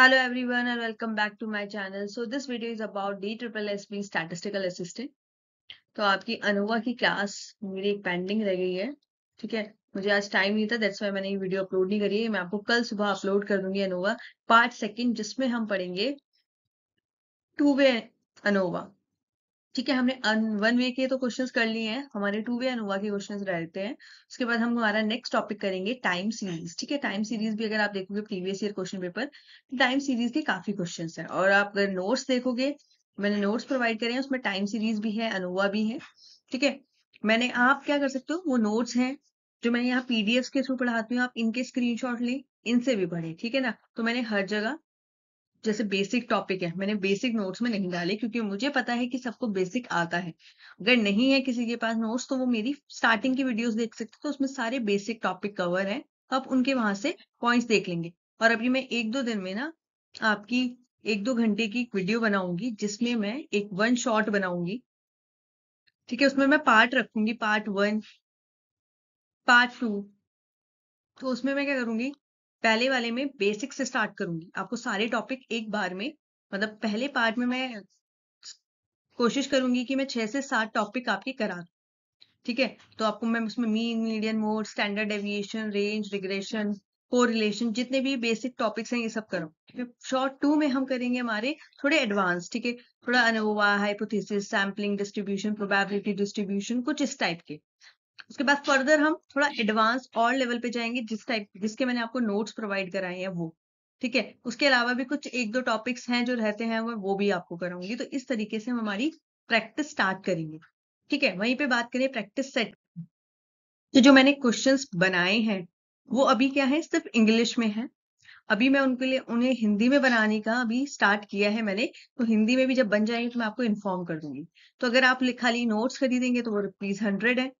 Hello everyone and welcome back to my channel. So this video is about DSSSB Statistical Assistant. तो आपकी अनुभवा की class मेरी एक pending रह गई है ठीक है मुझे आज टाइम नहीं था दैट्स वाई मैंने ये वीडियो अपलोड नहीं करी है मैं आपको कल सुबह अपलोड कर दूंगी अनोवा पार्ट सेकंड जिसमें हम पढ़ेंगे टू वे अनोवा ठीक है हमने वन वे के तो क्वेश्चंस कर लिए हैं हमारे टू वे अनुवा के क्वेश्चंस रहते हैं उसके बाद हम हमारा नेक्स्ट टॉपिक करेंगे टाइम सीरीज ठीक है टाइम सीरीज भी अगर आप देखोगे प्रीवियस ईयर क्वेश्चन पेपर तो टाइम सीरीज के काफी क्वेश्चन है और आप अगर नोट्स देखोगे मैंने नोट्स प्रोवाइड करे हैं उसमें टाइम सीरीज भी है अनुवा भी है ठीक है मैंने आप क्या कर सकते हो वो नोट्स हैं जो मैं यहाँ पीडीएफ के थ्रू पढ़ाती हूँ आप इनके स्क्रीनशॉट लें इनसे भी पढ़े ठीक है ना तो मैंने हर जगह जैसे बेसिक टॉपिक है मैंने बेसिक नोट्स में नहीं डाले क्योंकि मुझे पता है कि सबको बेसिक आता है अगर नहीं है किसी के पास नोट्स तो वो मेरी स्टार्टिंग की वीडियोस देख सकते हैं तो उसमें सारे बेसिक टॉपिक कवर है तो आप उनके वहां से पॉइंट्स देख लेंगे और अभी मैं एक दो दिन में ना आपकी एक दो घंटे की वीडियो बनाऊंगी जिसमें मैं एक वन शॉर्ट बनाऊंगी ठीक है उसमें मैं पार्ट रखूंगी पार्ट वन पार्ट टू तो उसमें मैं क्या करूंगी पहले वाले में बेसिक से स्टार्ट करूंगी आपको सारे टॉपिक एक बार में मतलब पहले पार्ट में मैं कोशिश करूंगी कि मैं छह से सात टॉपिक आपके करा दू ठीक है तो आपको मैं उसमें mean median mode standard deviation range regression correlation जितने भी बेसिक टॉपिक्स हैं ये सब करो शॉर्ट टू में हम करेंगे हमारे थोड़े एडवांस ठीक है थोड़ा ANOVA hypothesis sampling distribution probability distribution कुछ इस टाइप के उसके बाद फर्दर हम थोड़ा एडवांस और लेवल पे जाएंगे जिस टाइप जिसके मैंने आपको नोट्स प्रोवाइड कराए हैं वो ठीक है उसके अलावा भी कुछ एक दो टॉपिक्स हैं जो रहते हैं वो वो भी आपको कराऊंगी तो इस तरीके से हम हमारी प्रैक्टिस स्टार्ट करेंगे ठीक है वहीं पे बात करें प्रैक्टिस सेट तो जो मैंने क्वेश्चन बनाए हैं वो अभी क्या है सिर्फ इंग्लिश में है अभी मैं उनके लिए उन्हें हिंदी में बनाने का अभी स्टार्ट किया है मैंने तो हिंदी में भी जब बन जाएंगे तो मैं आपको इन्फॉर्म कर दूंगी तो अगर आप लिखा ली नोट्स खरीदेंगे तो वो रुपीज हंड्रेड है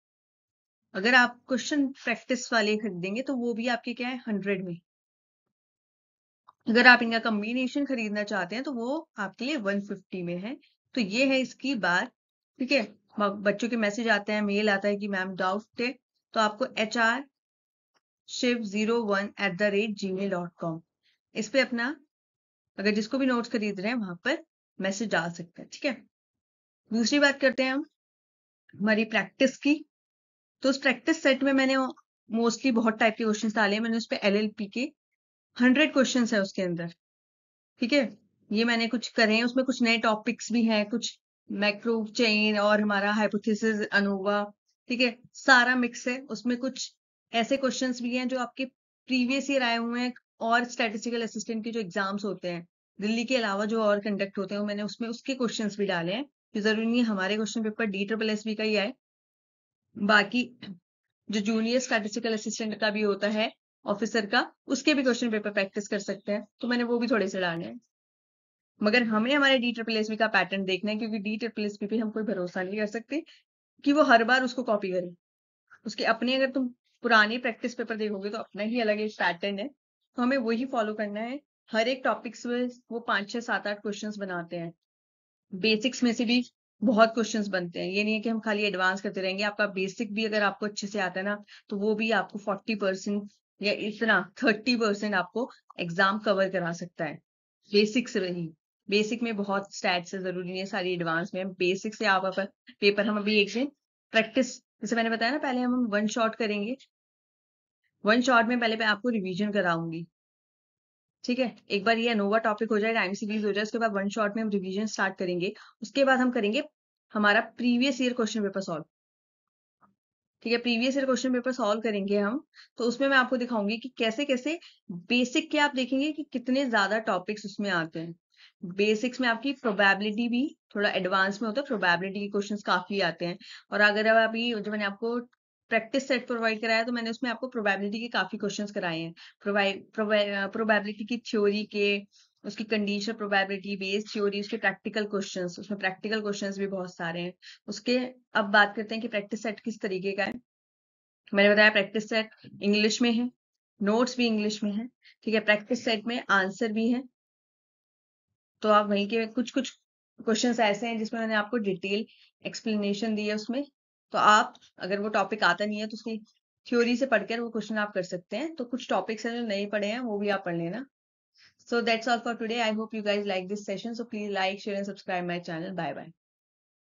अगर आप क्वेश्चन प्रैक्टिस वाले खरीदेंगे तो वो भी आपके क्या है हंड्रेड में अगर आप इनका कम्बिनेशन खरीदना चाहते हैं तो वो आपके लिए वन फिफ्टी में है तो ये है इसकी बात ठीक है बच्चों के मैसेज आते हैं मेल आता है कि मैम डाउट है तो आपको H R Shiv zero one at the rate gmail dot com इस पर अपना अगर जिसको भी नोट्स खरीद रहे हैं वहां पर मैसेज डाल सकते हैं ठीक है दूसरी बात करते हैं हम हमारी प्रैक्टिस की तो उस प्रैक्टिस सेट में मैंने मोस्टली बहुत टाइप के क्वेश्चन डाले मैंने उस पर एल पी के हंड्रेड क्वेश्चन है उसके अंदर ठीक है ये मैंने कुछ करे हैं उसमें कुछ नए टॉपिक्स भी हैं कुछ मैक्रो चेन और हमारा हाइपोथेसिस अनोवा ठीक है सारा मिक्स है उसमें कुछ ऐसे क्वेश्चंस भी हैं जो आपके प्रीवियस ईयर आए हुए हैं और स्टैटिस्टिकल असिस्टेंट के जो एग्जाम्स होते हैं दिल्ली के अलावा जो और कंडक्ट होते हैं मैंने उसमें उसके क्वेश्चंस भी डाले हैं जरूरी नहीं हमारे question paper D triple S B का ही आए बाकी जो जूनियर स्टैटिस्टिकल असिस्टेंट का भी होता है ऑफिसर का उसके भी क्वेश्चन पेपर प्रैक्टिस कर सकते हैं तो मैंने वो भी थोड़े से डाले हैं मगर हमें हमारे डी ट्रिपल एस का पैटर्न देखना है क्योंकि डी ट्रिपल एस पे हम कोई भरोसा नहीं कर सकते कि वो हर बार उसको कॉपी करे उसके अपने अगर तुम पुराने प्रैक्टिस पेपर देखोगे तो अपना ही अलग एक पैटर्न है तो हमें वही फॉलो करना है हर एक टॉपिक्स में वो पांच छह सात आठ क्वेश्चंस बनाते हैं बेसिक्स में से भी बहुत क्वेश्चंस बनते हैं ये नहीं है कि हम खाली एडवांस करते रहेंगे आपका बेसिक भी अगर आपको अच्छे से आता है ना तो वो भी आपको फोर्टी परसेंट या इतना थर्टी परसेंट आपको एग्जाम कवर करा सकता है बेसिक से ही बेसिक में बहुत स्टैट से जरूरी नहीं है सारी एडवांस में बेसिक से आप पेपर हम अभी एक दिन प्रैक्टिस जैसे मैंने बताया ना पहले हम वन शॉट करेंगे वन शॉट में पहले मैं आपको रिविजन कराऊंगी ठीक है एक बार ये अनोवा टॉपिक हो जाएगा सीरीज हो जाएगा उसके बाद वन शॉट में हम रिविजन स्टार्ट करेंगे उसके बाद हम करेंगे हमारा previous year question paper solve ठीक है previous year question paper solve करेंगे हम तो उसमें मैं आपको दिखाऊंगी कि कैसे कैसे बेसिक के आप देखेंगे कि कितने ज्यादा टॉपिक्स उसमें आते हैं बेसिक्स में आपकी प्रोबेबिलिटी भी थोड़ा एडवांस में होता है प्रोबेबिलिटी के क्वेश्चंस काफी आते हैं और अगर आप अभी जो मैंने आपको प्रैक्टिस सेट प्रोवाइड कराया तो मैंने उसमें आपको प्रोबेबिलिटी के काफी क्वेश्चन कराए हैं प्रोबेबिलिटी की थ्योरी के उसकी कंडीशन प्रोबेबिलिटी बेस्ड थ्योरी उसके प्रैक्टिकल क्वेश्चन उसमें प्रैक्टिकल क्वेश्चन भी बहुत सारे हैं उसके अब बात करते हैं कि प्रैक्टिस सेट किस तरीके का है मैंने बताया प्रैक्टिस सेट इंग्लिश में है नोट्स भी इंग्लिश में है ठीक है प्रैक्टिस सेट में आंसर भी है तो आप वहीं के कुछ कुछ क्वेश्चंस ऐसे हैं जिसमें मैंने आपको डिटेल एक्सप्लेनेशन दी है उसमें तो आप अगर वो टॉपिक आता नहीं है तो उसकी थ्योरी से पढ़कर वो क्वेश्चन आप कर सकते हैं तो कुछ टॉपिक्स हैं जो नहीं पढ़े हैं वो भी आप पढ़ लेना so that's all for today I hope you guys like this session so please like share and subscribe my channel bye bye